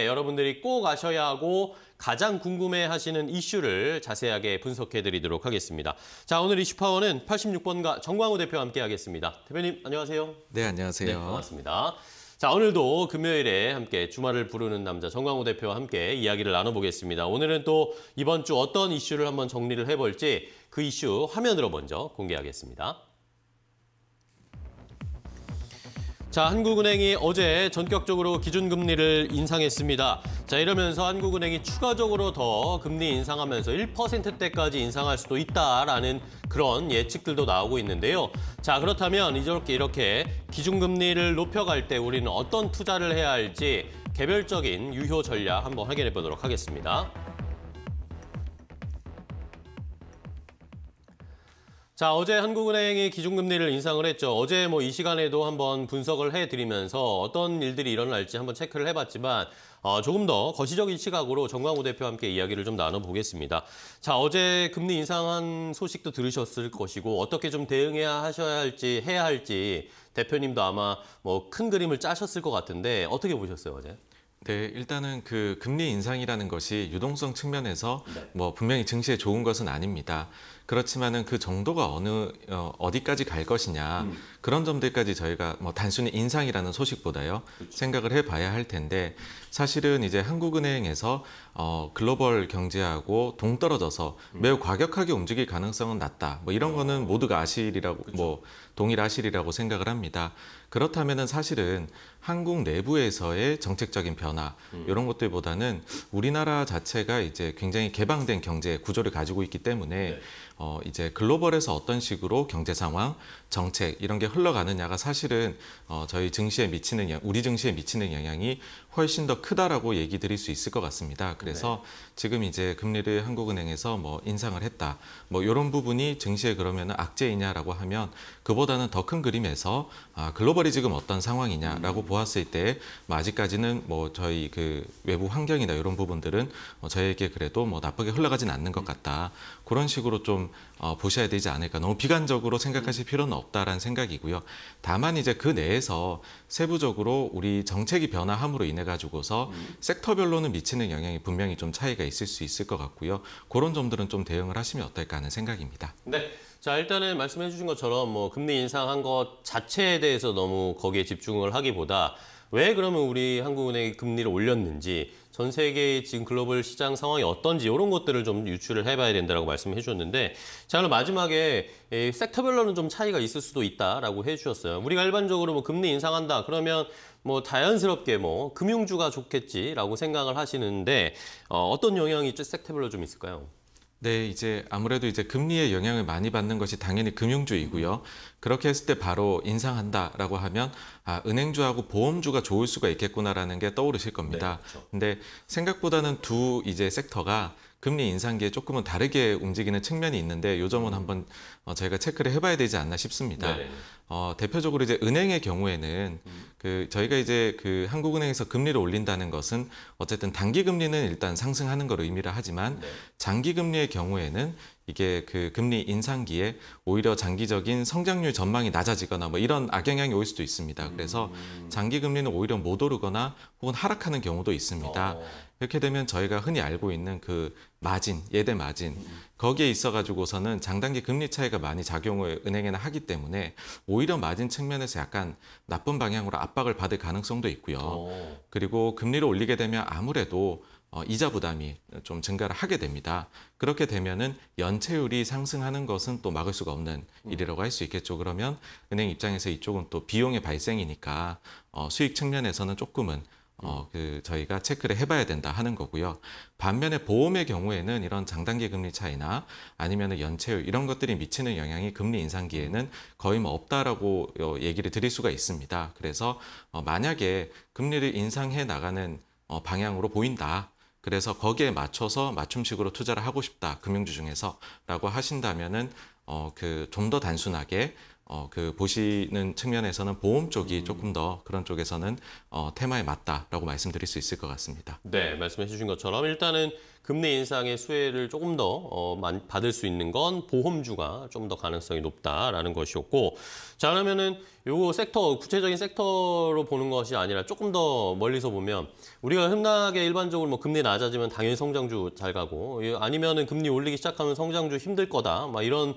네, 여러분들이 꼭 아셔야 하고 가장 궁금해하시는 이슈를 자세하게 분석해드리도록 하겠습니다. 자 오늘 이슈파워는 86번가 정광우 대표와 함께하겠습니다. 대표님 안녕하세요. 네 안녕하세요. 네, 반갑습니다. 자 오늘도 금요일에 함께 주말을 부르는 남자 정광우 대표와 함께 이야기를 나눠보겠습니다. 오늘은 또 이번 주 어떤 이슈를 한번 정리를 해볼지 그 이슈 화면으로 먼저 공개하겠습니다. 자, 한국은행이 어제 전격적으로 기준금리를 인상했습니다. 자, 이러면서 한국은행이 추가적으로 더 금리 인상하면서 1%대까지 인상할 수도 있다라는 그런 예측들도 나오고 있는데요. 자, 그렇다면 이렇게 이렇게 기준금리를 높여갈 때 우리는 어떤 투자를 해야 할지 개별적인 유효 전략 한번 확인해 보도록 하겠습니다. 자, 어제 한국은행이 기준금리를 인상을 했죠. 어제 뭐 이 시간에도 한번 분석을 해드리면서 어떤 일들이 일어날지 한번 체크를 해봤지만 어, 조금 더 거시적인 시각으로 정광호 대표와 함께 이야기를 좀 나눠보겠습니다. 자, 어제 금리 인상한 소식도 들으셨을 것이고 어떻게 좀 대응해야 하셔야 할지 해야 할지 대표님도 아마 뭐 큰 그림을 짜셨을 것 같은데 어떻게 보셨어요, 어제? 네, 일단은 그 금리 인상이라는 것이 유동성 측면에서 네. 뭐 분명히 증시에 좋은 것은 아닙니다. 그렇지만은 그 정도가 어느 어, 어디까지 갈 것이냐 음. 그런 점들까지 저희가 뭐 단순히 인상이라는 소식보다요 그렇죠. 생각을 해봐야 할 텐데 사실은 이제 한국은행에서 어, 글로벌 경제하고 동떨어져서 음. 매우 과격하게 움직일 가능성은 낮다. 뭐 이런 거는 모두가 아실이라고 그렇뭐 동일하실이라고 생각을 합니다. 그렇다면은 사실은 한국 내부에서의 정책적인 변화 음. 이런 것들보다는 우리나라 자체가 이제 굉장히 개방된 경제 구조를 가지고 있기 때문에 네. 어, 이제 글로벌에서 어떤 식으로 경제 상황, 정책 이런 게 흘러가느냐가 사실은 어, 저희 증시에 미치는 영, 우리 증시에 미치는 영향이 훨씬 더 크다라고 얘기 드릴 수 있을 것 같습니다. 그래서 네. 지금 이제 금리를 한국은행에서 뭐 인상을 했다, 뭐 이런 부분이 증시에 그러면 악재이냐라고 하면 그보다는 더 큰 그림에서 아, 글로벌이 지금 어떤 상황이냐라고 음. 보았을 때뭐 아직까지는 뭐 저희 그 외부 환경이나 이런 부분들은 뭐 저희에게 그래도 뭐 나쁘게 흘러가진 않는 것 음. 같다 그런 식으로 좀 어, 보셔야 되지 않을까. 너무 비관적으로 생각하실 음. 필요는 없다라는 생각이고요. 다만 이제 그 내에서 세부적으로 우리 정책이 변화함으로 인해 가지고서 음. 섹터별로는 미치는 영향이 분명히 좀 차이가 있을 수 있을 것 같고요. 그런 점들은 좀 대응을 하시면 어떨까 하는 생각입니다. 네. 자 일단은 말씀해 주신 것처럼 뭐 금리 인상한 것 자체에 대해서 너무 거기에 집중을 하기보다 왜 그러면 우리 한국은행이 금리를 올렸는지 전 세계의 지금 글로벌 시장 상황이 어떤지 이런 것들을 좀유출을 해봐야 된다라고 말씀해 주셨는데 자 그럼 마지막에 예, 섹터별로는 좀 차이가 있을 수도 있다라고 해주셨어요. 우리가 일반적으로 뭐 금리 인상한다 그러면 뭐 자연스럽게 뭐 금융주가 좋겠지라고 생각을 하시는데 어, 어떤 영향이 섹터별로 좀 있을까요? 네, 이제 아무래도 이제 금리의 영향을 많이 받는 것이 당연히 금융주이고요. 그렇게 했을 때 바로 인상한다라고 하면 아, 은행주하고 보험주가 좋을 수가 있겠구나라는 게 떠오르실 겁니다. 네, 그렇죠. 근데 생각보다는 두 이제 섹터가 금리 인상기에 조금은 다르게 움직이는 측면이 있는데 요 점은 한번 어, 저희가 체크를 해봐야 되지 않나 싶습니다. 네. 네, 네. 어, 대표적으로 이제 은행의 경우에는 그 저희가 이제 그 한국은행에서 금리를 올린다는 것은 어쨌든 단기 금리는 일단 상승하는 걸 의미를 하지만 네. 장기 금리의 경우에는 이게 그 금리 인상기에 오히려 장기적인 성장률 전망이 낮아지거나 뭐 이런 악영향이 올 수도 있습니다. 그래서 음. 장기 금리는 오히려 못 오르거나 혹은 하락하는 경우도 있습니다. 이렇게 어. 되면 저희가 흔히 알고 있는 그 마진, 예대 마진 거기에 있어 가지고서는 장단기 금리 차이가 많이 작용을 은행에는 하기 때문에 오히려 마진 측면에서 약간 나쁜 방향으로 압박을 받을 가능성도 있고요. 어. 그리고 금리를 올리게 되면 아무래도 어, 이자 부담이 좀 증가를 하게 됩니다. 그렇게 되면은 연체율이 상승하는 것은 또 막을 수가 없는 음. 일이라고 할 수 있겠죠. 그러면 은행 입장에서 이쪽은 또 비용의 발생이니까 어, 수익 측면에서는 조금은 어, 그 저희가 체크를 해봐야 된다 하는 거고요. 반면에 보험의 경우에는 이런 장단기 금리 차이나 아니면 연체율 이런 것들이 미치는 영향이 금리 인상기에는 거의 뭐 없다라고 어, 얘기를 드릴 수가 있습니다. 그래서 어, 만약에 금리를 인상해 나가는 어, 방향으로 보인다. 그래서 거기에 맞춰서 맞춤식으로 투자를 하고 싶다. 금융주 중에서라고 하신다면은 어, 그 좀 더 단순하게 어, 그 보시는 측면에서는 보험 쪽이 음. 조금 더 그런 쪽에서는 어, 테마에 맞다라고 말씀드릴 수 있을 것 같습니다. 네, 말씀해 주신 것처럼 일단은 금리 인상의 수혜를 조금 더 어, 받을 수 있는 건 보험주가 좀 더 가능성이 높다라는 것이었고 자 그러면은 요거 섹터 구체적인 섹터로 보는 것이 아니라 조금 더 멀리서 보면 우리가 흔하게 일반적으로 뭐 금리 낮아지면 당연히 성장주 잘 가고 아니면은 금리 올리기 시작하면 성장주 힘들 거다 막 이런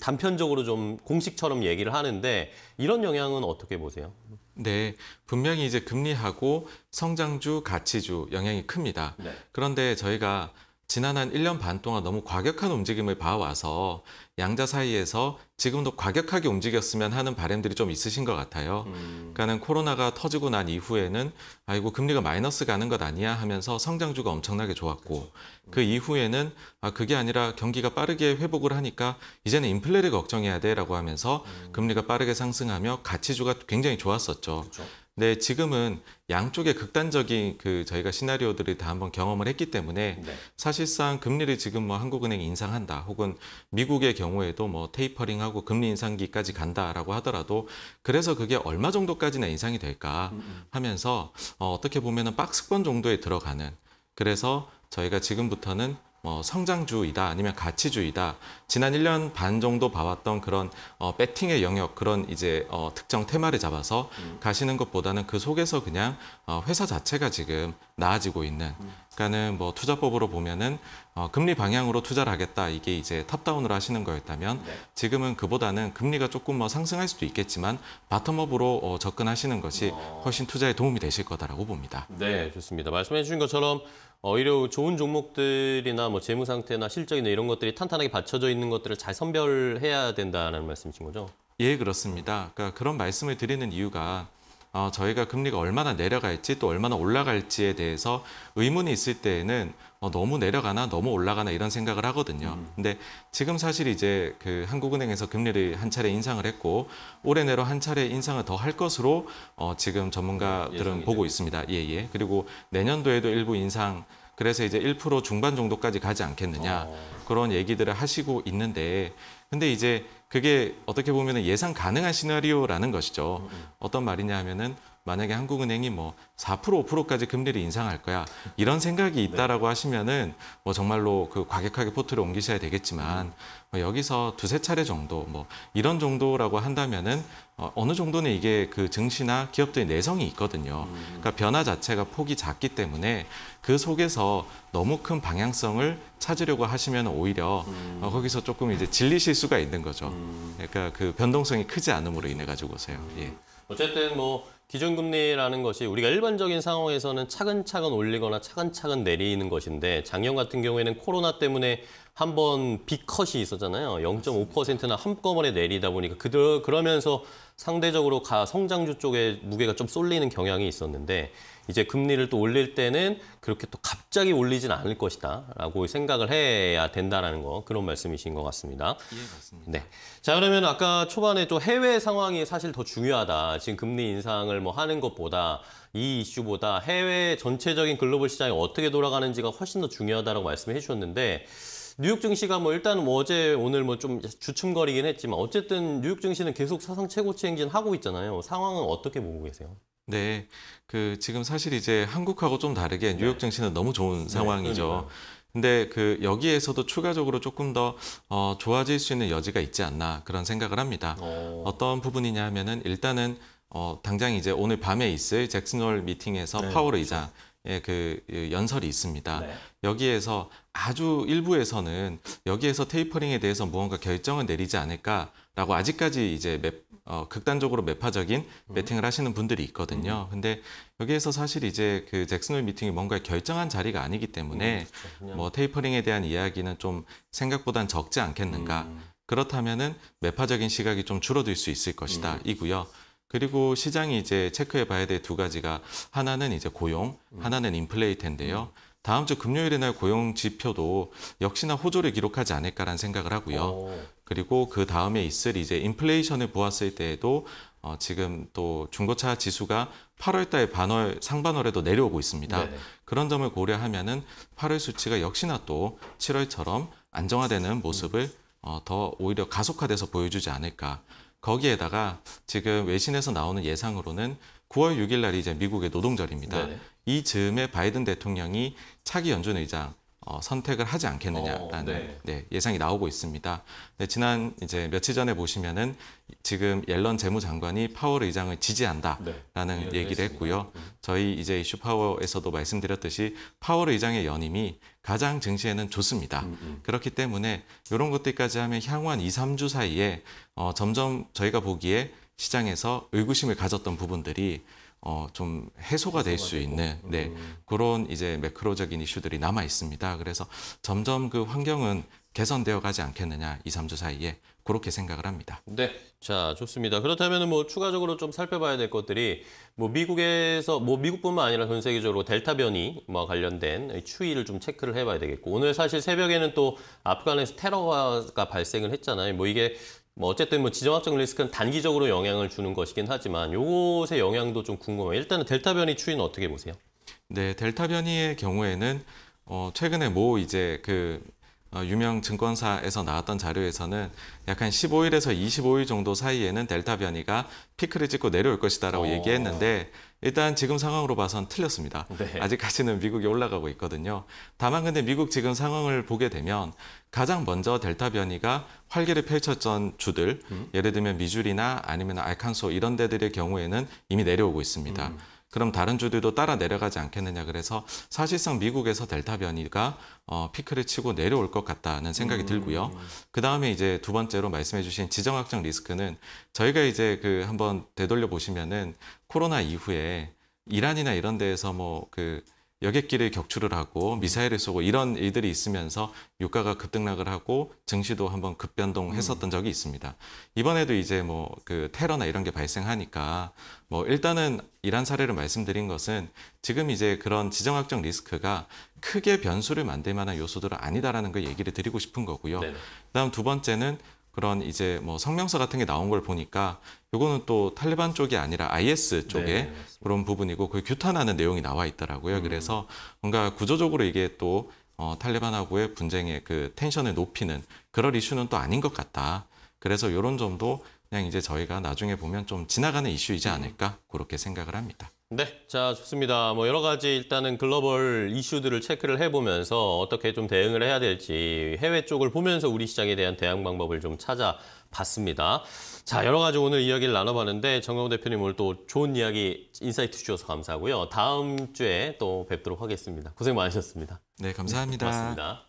단편적으로 좀 공식처럼 얘기를 하는데 이런 영향은 어떻게 보세요? 네, 분명히 이제 금리하고 성장주, 가치주 영향이 큽니다. 네. 그런데 저희가 지난 한 1년 반 동안 너무 과격한 움직임을 봐와서 양자 사이에서 지금도 과격하게 움직였으면 하는 바램들이 좀 있으신 것 같아요. 음. 그러니까는 코로나가 터지고 난 이후에는 아이고 금리가 마이너스 가는 것 아니야 하면서 성장주가 엄청나게 좋았고 그 음. 그 이후에는 아 그게 아니라 경기가 빠르게 회복을 하니까 이제는 인플레를 걱정해야 돼라고 하면서 음. 금리가 빠르게 상승하며 가치주가 굉장히 좋았었죠. 그렇죠. 네, 지금은 양쪽의 극단적인 그 저희가 시나리오들을 다 한번 경험을 했기 때문에 네. 사실상 금리를 지금 뭐한국은행 인상한다 혹은 미국의 경우에도 뭐 테이퍼링하고 금리 인상기까지 간다라고 하더라도 그래서 그게 얼마 정도까지는 인상이 될까 음, 음. 하면서 어, 어떻게 보면은 박스권 정도에 들어가는 그래서 저희가 지금부터는 뭐 성장주의다 아니면 가치주의다 지난 1년 반 정도 봐왔던 그런 어, 배팅의 영역 그런 이제 어, 특정 테마를 잡아서 음. 가시는 것보다는 그 속에서 그냥 어, 회사 자체가 지금 나아지고 있는 음. 그러니까는 뭐 투자법으로 보면은 어, 금리 방향으로 투자를 하겠다 이게 이제 탑다운으로 하시는 거였다면 네. 지금은 그보다는 금리가 조금 뭐 상승할 수도 있겠지만 바텀업으로 어, 접근하시는 것이 어. 훨씬 투자에 도움이 되실 거다라고 봅니다. 네 좋습니다. 말씀해 주신 것처럼. 오히려 좋은 종목들이나 뭐 재무 상태나 실적이나 이런 것들이 탄탄하게 받쳐져 있는 것들을 잘 선별해야 된다는 말씀이신 거죠? 예, 그렇습니다. 그러니까 그런 말씀을 드리는 이유가 어, 저희가 금리가 얼마나 내려갈지 또 얼마나 올라갈지에 대해서 의문이 있을 때에는 어, 너무 내려가나 너무 올라가나 이런 생각을 하거든요. 음. 근데 지금 사실 이제 그 한국은행에서 금리를 한 차례 인상을 했고 올해 내로 한 차례 인상을 더 할 것으로 어, 지금 전문가들은 예, 보고 있습니다. 예예. 예. 그리고 내년도에도 일부 인상 그래서 이제 1% 중반 정도까지 가지 않겠느냐. 어. 그런 얘기들을 하시고 있는데 근데 이제 그게 어떻게 보면 예상 가능한 시나리오라는 것이죠. 음, 음. 어떤 말이냐 하면은 만약에 한국은행이 뭐 4% 5%까지 금리를 인상할 거야 이런 생각이 있다라고 네. 하시면은 뭐 정말로 그 과격하게 포트를 옮기셔야 되겠지만 음. 뭐 여기서 두세 차례 정도 뭐 이런 정도라고 한다면은 어, 어느 정도는 이게 그 증시나 기업들의 내성이 있거든요. 음. 그러니까 변화 자체가 폭이 작기 때문에 그 속에서 너무 큰 방향성을 찾으려고 하시면 오히려 어, 음. 어, 거기서 조금 이제 질리실 수가 있는 거죠. 음. 그러니까 그 변동성이 크지 않음으로 인해 가지고서요. 예. 어쨌든 뭐 기준금리라는 것이 우리가 일반적인 상황에서는 차근차근 올리거나 차근차근 내리는 것인데 작년 같은 경우에는 코로나 때문에 한번 빅컷이 있었잖아요. 0.5%나 한꺼번에 내리다 보니까 그들 그러면서 상대적으로 가 성장주 쪽에 무게가 좀 쏠리는 경향이 있었는데 이제 금리를 또 올릴 때는 그렇게 또 갑자기 올리진 않을 것이다라고 생각을 해야 된다라는 거 그런 말씀이신 것 같습니다. 예, 맞습니다. 네. 자 그러면 아까 초반에 또 해외 상황이 사실 더 중요하다. 지금 금리 인상을 뭐 하는 것보다 이 이슈보다 해외 전체적인 글로벌 시장이 어떻게 돌아가는지가 훨씬 더 중요하다라고 말씀해 주셨는데. 뉴욕 증시가 뭐 일단 뭐 어제 오늘 뭐 좀 주춤거리긴 했지만 어쨌든 뉴욕 증시는 계속 사상 최고치 행진하고 있잖아요. 상황은 어떻게 보고 계세요? 네, 그 지금 사실 이제 한국하고 좀 다르게 뉴욕 네. 증시는 너무 좋은 네, 상황이죠. 근데 그 여기에서도 추가적으로 조금 더 어, 좋아질 수 있는 여지가 있지 않나 그런 생각을 합니다. 오. 어. 어떤 부분이냐 하면은 일단은 어, 당장 이제 오늘 밤에 있을 잭슨홀 미팅에서 네, 파월 의장 예, 그 예, 연설이 있습니다. 네. 여기에서 아주 일부에서는 여기에서 테이퍼링에 대해서 무언가 결정을 내리지 않을까라고 아직까지 이제 맵, 어, 극단적으로 매파적인 배팅을 음. 하시는 분들이 있거든요. 음. 근데 여기에서 사실 이제 그 잭슨홀 미팅이 뭔가 결정한 자리가 아니기 때문에 음, 그렇죠. 뭐 테이퍼링에 대한 이야기는 좀 생각보단 적지 않겠는가. 음. 그렇다면은 매파적인 시각이 좀 줄어들 수 있을 것이다 이고요. 그리고 시장이 이제 체크해 봐야 될 두 가지가 하나는 이제 고용, 음. 하나는 인플레이 텐데요. 다음 주금요일에날 고용 지표도 역시나 호조를 기록하지 않을까라는 생각을 하고요. 어. 그리고 그 다음에 있을 이제 인플레이션을 보았을 때에도 어, 지금 또 중고차 지수가 8월 달 반월 상반월에도 내려오고 있습니다. 네네. 그런 점을 고려하면은 8월 수치가 역시나 또 7월처럼 안정화되는 모습을 음. 어, 더 오히려 가속화돼서 보여주지 않을까. 거기에다가 지금 외신에서 나오는 예상으로는 9월 6일 날이 이제 미국의 노동절입니다. 네이 즈음에 바이든 대통령이 차기 연준 의장 어, 선택을 하지 않겠느냐라는 어, 네. 네, 예상이 나오고 있습니다. 네, 지난 이제 며칠 전에 보시면은 지금 옐런 재무장관이 파월 의장을 지지한다라는 네. 예, 얘기를 했고요. 음. 저희 이제 슈 파워에서도 말씀드렸듯이 파월 의장의 연임이 가장 증시에는 좋습니다. 음, 음. 그렇기 때문에 이런 것들까지 하면 향후 한 2, 3주 사이에 어, 점점 저희가 보기에 시장에서 의구심을 가졌던 부분들이 어, 좀 해소가 될 수 있는 네, 음. 그런 이제 매크로적인 이슈들이 남아 있습니다. 그래서 점점 그 환경은 개선되어 가지 않겠느냐 2, 3주 사이에 그렇게 생각을 합니다. 네, 자 좋습니다. 그렇다면 뭐 추가적으로 좀 살펴봐야 될 것들이 뭐 미국에서 뭐 미국뿐만 아니라 전 세계적으로 델타 변이뭐 관련된 추이를 좀 체크를 해봐야 되겠고 오늘 사실 새벽에는 또 아프간에서 테러가 발생을 했잖아요. 뭐 이게 뭐 어쨌든 뭐 지정학적 리스크는 단기적으로 영향을 주는 것이긴 하지만 요것의 영향도 좀 궁금해요. 일단은 델타 변이 추이는 어떻게 보세요? 네, 델타 변이의 경우에는 어 최근에 뭐 이제 그 어, 유명 증권사에서 나왔던 자료에서는 약한 15일에서 25일 정도 사이에는 델타 변이가 피크를 찍고 내려올 것이다라고 오. 어. 얘기했는데 일단 지금 상황으로 봐선 틀렸습니다. 네. 아직까지는 미국이 올라가고 있거든요. 다만 근데 미국 지금 상황을 보게 되면 가장 먼저 델타 변이가 활기를 펼쳤던 주들, 음. 예를 들면 미주리나 아니면 알칸소 이런 데들의 경우에는 이미 내려오고 있습니다. 음. 그럼 다른 주들도 따라 내려가지 않겠느냐 그래서 사실상 미국에서 델타 변이가 어, 피크를 치고 내려올 것 같다는 생각이 음. 들고요. 그 다음에 이제 두 번째로 말씀해주신 지정학적 리스크는 저희가 이제 그 한번 되돌려 보시면은 코로나 이후에 이란이나 이런 데에서 뭐그 여객기를 격추를 하고 미사일을 쏘고 이런 일들이 있으면서 유가가 급등락을 하고 증시도 한번 급변동했었던 음. 적이 있습니다. 이번에도 이제 뭐 그 테러나 이런 게 발생하니까 뭐 일단은 이란 사례를 말씀드린 것은 지금 이제 그런 지정학적 리스크가 크게 변수를 만들 만한 요소들은 아니다라는 걸 그 얘기를 드리고 싶은 거고요. 그다음 두 번째는 그런 이제 뭐 성명서 같은 게 나온 걸 보니까 요거는 또탈레반 쪽이 아니라 IS 쪽에 네, 그런 부분이고 그 규탄하는 내용이 나와 있더라고요. 음. 그래서 뭔가 구조적으로 이게 또 어, 탈레반하고의 분쟁의 그 텐션을 높이는 그럴 이슈는 또 아닌 것 같다. 그래서 요런 점도 그냥 이제 저희가 나중에 보면 좀 지나가는 이슈이지 음. 않을까 그렇게 생각을 합니다. 네, 자 좋습니다. 뭐 여러 가지 일단은 글로벌 이슈들을 체크를 해보면서 어떻게 좀 대응을 해야 될지 해외 쪽을 보면서 우리 시장에 대한 대응 방법을 좀 찾아봤습니다. 자 여러 가지 오늘 이야기를 나눠봤는데 정영호 대표님 오늘 또 좋은 이야기 인사이트 주셔서 감사하고요. 다음 주에 또 뵙도록 하겠습니다. 고생 많으셨습니다. 네, 감사합니다. 고맙습니다.